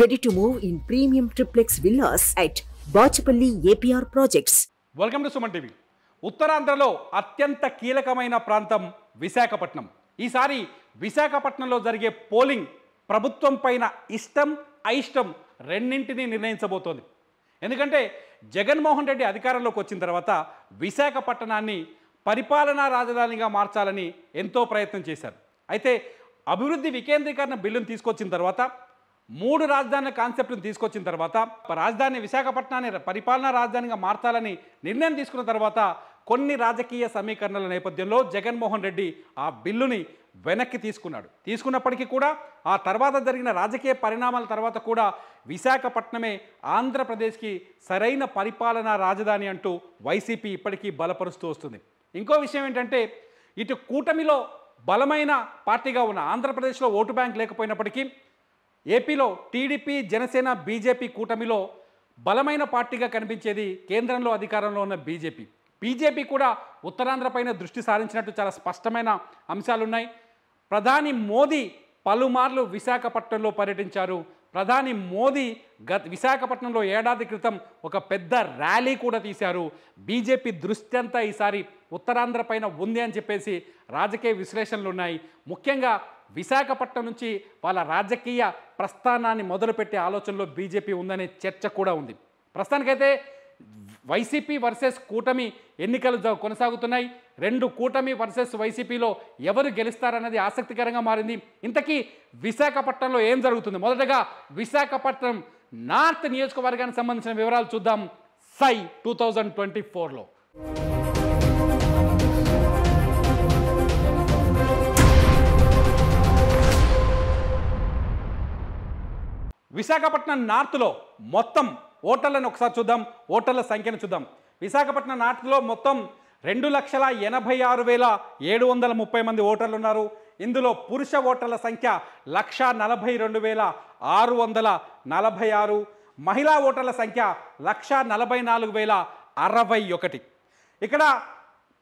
ready to move in premium triplex villas at Bachupally APR projects welcome to Suman TV ఉత్తరాంధ్రలో అత్యంత కీలకమైన ప్రాంతం విశాఖపట్నం ఈసారి విశాఖపట్నంలో జరిగే పోలింగ్ ప్రభుత్వం పైన ఇష్టం అయిష్టం రెండింటినీ నిర్ణయించబోతోంది ఎందుకంటే జగన్మోహన్ రెడ్డి అధికారంలోకి వచ్చిన తర్వాత విశాఖపట్నాన్ని పరిపాలనా రాజధానిగా మార్చాలని ఎంతో ప్రయత్నం చేశారు అయితే అభివృద్ధి వికేంద్రీకరణ బిల్లును తీసుకొచ్చిన తర్వాత మూడు రాజధానుల కాన్సెప్ట్ను తీసుకొచ్చిన తర్వాత రాజధాని విశాఖపట్నాన్ని పరిపాలనా రాజధానిగా మార్చాలని నిర్ణయం తీసుకున్న తర్వాత కొన్ని రాజకీయ సమీకరణల నేపథ్యంలో జగన్మోహన్ రెడ్డి ఆ బిల్లుని వెనక్కి తీసుకున్నాడు తీసుకున్నప్పటికీ కూడా ఆ తర్వాత జరిగిన రాజకీయ పరిణామాల తర్వాత కూడా విశాఖపట్నమే ఆంధ్రప్రదేశ్కి సరైన పరిపాలనా రాజధాని అంటూ వైసీపీ ఇప్పటికీ బలపరుస్తూ వస్తుంది ఇంకో విషయం ఏంటంటే ఇటు కూటమిలో బలమైన పార్టీగా ఉన్న ఆంధ్రప్రదేశ్లో ఓటు బ్యాంక్ లేకపోయినప్పటికీ ఏపీలో టీడీపీ జనసేన బీజేపీ కూటమిలో బలమైన పార్టీగా కనిపించేది కేంద్రంలో అధికారంలో ఉన్న బీజేపీ బీజేపీ కూడా ఉత్తరాంధ్రపైన దృష్టి సారించినట్టు చాలా స్పష్టమైన అంశాలున్నాయి ప్రధాని మోదీ పలుమార్లు విశాఖపట్నంలో పర్యటించారు ప్రధాని మోదీ గత విశాఖపట్నంలో ఏడాది క్రితం ఒక పెద్ద ర్యాలీ కూడా తీశారు బీజేపీ దృష్టి అంతా ఈసారి ఉత్తరాంధ్ర పైన ఉంది అని చెప్పేసి రాజకీయ విశ్లేషణలు ఉన్నాయి ముఖ్యంగా విశాఖపట్నం నుంచి వాళ్ళ రాజకీయ ప్రస్థానాన్ని మొదలుపెట్టే ఆలోచనలో బీజేపీ ఉందనే చర్చ కూడా ఉంది ప్రస్తుతానికైతే వైసీపీ వర్సెస్ కూటమి ఎన్నికలు కొనసాగుతున్నాయి రెండు కూటమి వర్సెస్ వైసీపీలో ఎవరు గెలుస్తారన్నది ఆసక్తికరంగా మారింది ఇంతకీ విశాఖపట్నంలో ఏం జరుగుతుంది మొదటగా విశాఖపట్నం నార్త్ నియోజకవర్గానికి సంబంధించిన వివరాలు చూద్దాం సై టూ థౌజండ్ ట్వంటీ ఫోర్లో విశాఖపట్నం నార్త్లో మొత్తం ఓటర్లను ఒకసారి చూద్దాం ఓటర్ల సంఖ్యను చూద్దాం విశాఖపట్నం నాటిలో మొత్తం రెండు లక్షల ఎనభై ఆరు వేల ఏడు వందల ముప్పై మంది ఓటర్లు ఉన్నారు ఇందులో పురుష ఓటర్ల సంఖ్య లక్ష నలభై రెండు వేల ఆరు వందల నలభై ఆరు మహిళా ఓటర్ల సంఖ్య లక్ష నలభై నాలుగు వేల అరవై ఒకటి ఇక్కడ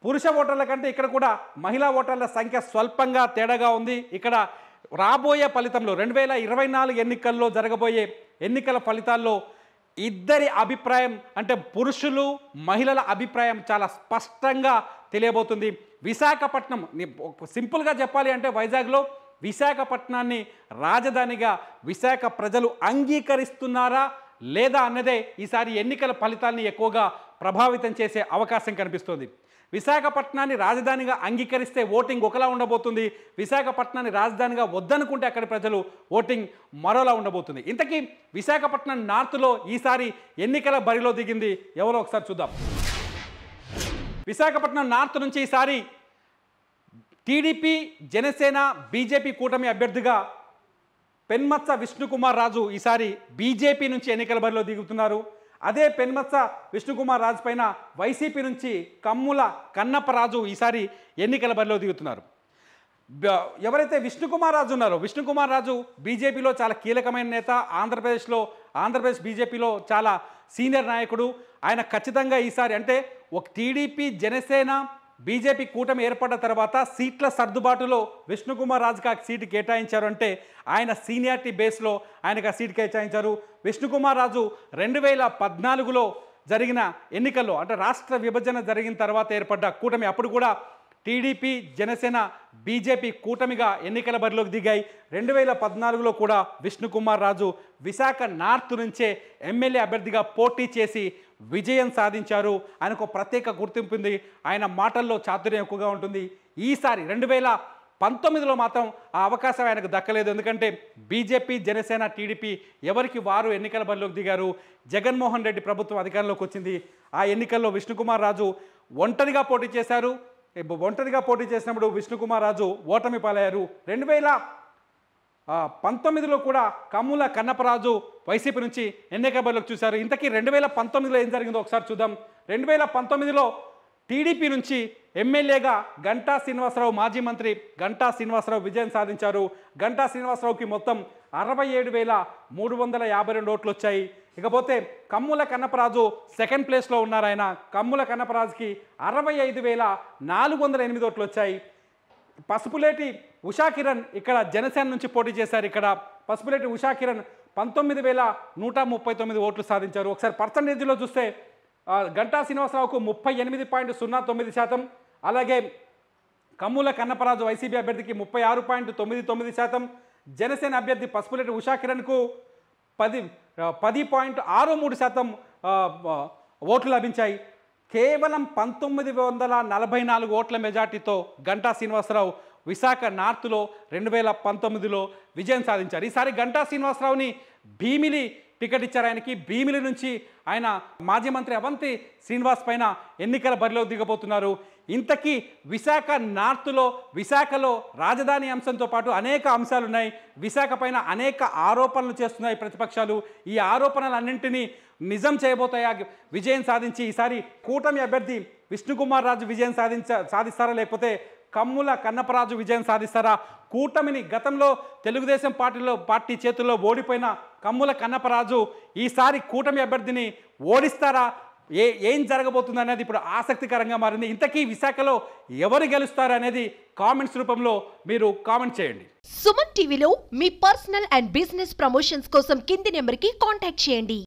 పురుష ఓటర్ల కంటే ఇక్కడ కూడా మహిళా ఓటర్ల సంఖ్య స్వల్పంగా తేడాగా ఉంది ఇక్కడ రాబోయే ఫలితంలో రెండు వేల ఇరవై నాలుగు ఎన్నికల్లో జరగబోయే ఎన్నికల ఫలితాల్లో ఇద్దరి అభిప్రాయం అంటే పురుషులు మహిళల అభిప్రాయం చాలా స్పష్టంగా తెలియబోతుంది విశాఖపట్నం సింపుల్గా చెప్పాలి అంటే వైజాగ్లో విశాఖపట్నాన్ని రాజధానిగా విశాఖ ప్రజలు అంగీకరిస్తున్నారా లేదా అన్నదే ఈసారి ఎన్నికల ఫలితాల్ని ఎక్కువగా ప్రభావితం చేసే అవకాశం కనిపిస్తోంది విశాఖపట్నాన్ని రాజధానిగా అంగీకరిస్తే ఓటింగ్ ఒకలా ఉండబోతుంది విశాఖపట్నాన్ని రాజధానిగా వద్దనుకుంటే అక్కడి ప్రజలు ఓటింగ్ మరోలా ఉండబోతుంది ఇంతకీ విశాఖపట్నం నార్త్లో ఈసారి ఎన్నికల బరిలో దిగింది ఎవరో ఒకసారి చూద్దాం విశాఖపట్నం నార్త్ నుంచి ఈసారి టీడీపీ జనసేన బీజేపీ కూటమి అభ్యర్థిగా పెన్మత్స విష్ణుకుమార్ రాజు ఈసారి బీజేపీ నుంచి ఎన్నికల బరిలో దిగుతున్నారు అదే పెన్మత్స విష్ణుకుమార్ రాజు పైన వైసీపీ నుంచి కమ్ముల కన్నప్పరాజు ఈసారి ఎన్నికల బరిలో దిగుతున్నారు ఎవరైతే విష్ణుకుమార్ రాజు ఉన్నారో విష్ణుకుమార్ రాజు బీజేపీలో చాలా కీలకమైన నేత ఆంధ్రప్రదేశ్లో ఆంధ్రప్రదేశ్ బీజేపీలో చాలా సీనియర్ నాయకుడు ఆయన ఖచ్చితంగా ఈసారి అంటే ఒక టీడీపీ జనసేన బీజేపీ కూటమి ఏర్పడ్డ తర్వాత సీట్ల సర్దుబాటులో విష్ణుకుమార్ రాజుకు ఆ సీటు కేటాయించారు అంటే ఆయన సీనియారిటీ బేస్లో ఆయనకు ఆ సీటు కేటాయించారు విష్ణుకుమార్ రాజు రెండు వేల పద్నాలుగులో జరిగిన ఎన్నికల్లో అంటే రాష్ట్ర విభజన జరిగిన తర్వాత ఏర్పడ్డ కూటమి అప్పుడు కూడా టీడీపీ జనసేన బీజేపీ కూటమిగా ఎన్నికల బరిలోకి దిగాయి రెండు వేల పద్నాలుగులో కూడా విష్ణుకుమార్ రాజు విశాఖ నార్త్ నుంచే ఎమ్మెల్యే అభ్యర్థిగా పోటీ చేసి విజయం సాధించారు ఆయనకు ప్రత్యేక గుర్తింపు ఉంది ఆయన మాటల్లో చాతుర్యం ఎక్కువగా ఉంటుంది ఈసారి రెండు వేల పంతొమ్మిదిలో మాత్రం ఆ అవకాశం ఆయనకు దక్కలేదు ఎందుకంటే బీజేపీ జనసేన టీడీపీ ఎవరికి వారు ఎన్నికల బరిలోకి దిగారు జగన్మోహన్ రెడ్డి ప్రభుత్వం అధికారంలోకి వచ్చింది ఆ ఎన్నికల్లో విష్ణుకుమార్ రాజు ఒంటరిగా పోటీ చేశారు ఒంటరిగా పోటీ చేసినప్పుడు విష్ణుకుమార్ రాజు ఓటమి పాలయ్యారు రెండు వేల పంతొమ్మిదిలో కూడా కమ్ముల కన్నపరాజు వైసీపీ నుంచి ఎన్నిక బరిలోకి చూశారు ఇంతకీ రెండు వేల పంతొమ్మిదిలో ఏం జరిగిందో ఒకసారి చూద్దాం రెండు వేల పంతొమ్మిదిలో టీడీపీ నుంచి ఎమ్మెల్యేగా గంటా శ్రీనివాసరావు మాజీ మంత్రి గంటా శ్రీనివాసరావు విజయం సాధించారు గంటా శ్రీనివాసరావుకి మొత్తం అరవై ఏడు వేల మూడు వందల యాభై రెండు ఓట్లు వచ్చాయి ఇకపోతే కమ్ముల కన్నపరాజు సెకండ్ ప్లేస్లో ఉన్నారు ఆయన కమ్ముల కన్నపరాజుకి అరవై ఐదు వేల నాలుగు వందల ఎనిమిది ఓట్లు వచ్చాయి పసుపులేటి ఉషా కిరణ్ ఇక్కడ జనసేన నుంచి పోటీ చేశారు ఇక్కడ పసుపులేటి ఉషా కిరణ్ పంతొమ్మిది వేల నూట ముప్పై తొమ్మిది ఓట్లు సాధించారు ఒకసారి పర్సంటేజ్లో చూస్తే గంటా శ్రీనివాసరావుకు ముప్పై ఎనిమిది పాయింట్ సున్నా తొమ్మిది శాతం అలాగే కమ్ముల కన్నపరాజు వైసీపీ అభ్యర్థికి ముప్పై ఆరు పాయింట్ తొమ్మిది తొమ్మిది శాతం జనసేన అభ్యర్థి పసుపులేటి ఉషా కిరణ్కు పది పది పాయింట్ ఆరు మూడు శాతం ఓట్లు లభించాయి కేవలం పంతొమ్మిది వందల నలభై నాలుగు ఓట్ల మెజార్టీతో గంటా శ్రీనివాసరావు విశాఖ నార్త్లో రెండు వేల పంతొమ్మిదిలో విజయం సాధించారు ఈసారి గంటా శ్రీనివాసరావుని భీమిలి టికెట్ ఇచ్చారు ఆయనకి భీమిలి నుంచి ఆయన మాజీ మంత్రి అవంతి శ్రీనివాస్ పైన ఎన్నికల బరిలో దిగబోతున్నారు ఇంతకీ విశాఖ నార్త్లో విశాఖలో రాజధాని అంశంతో పాటు అనేక అంశాలు ఉన్నాయి విశాఖ పైన అనేక ఆరోపణలు చేస్తున్నాయి ప్రతిపక్షాలు ఈ ఆరోపణలన్నింటినీ నిజం చేయబోతాయా విజయం సాధించి ఈసారి కూటమి అభ్యర్థి విష్ణుకుమార్ రాజు విజయం సాధించ సాధిస్తారా లేకపోతే కమ్ముల కన్నపరాజు విజయం సాధిస్తారా కూటమిని గతంలో తెలుగుదేశం పార్టీలో పార్టీ చేతుల్లో ఓడిపోయిన కమ్ముల కన్నపరాజు ఈసారి కూటమి అభ్యర్థిని ఓడిస్తారా ఏ ఏం జరగబోతుంది అనేది ఇప్పుడు ఆసక్తికరంగా మారింది ఇంతకీ విశాఖలో ఎవరు గెలుస్తారు అనేది కామెంట్స్ రూపంలో మీరు కామెంట్ చేయండి సుమన్ టీవీలో మీ పర్సనల్ అండ్ బిజినెస్ ప్రమోషన్స్ కోసం కింది నెంబర్కి కాంటాక్ట్ చేయండి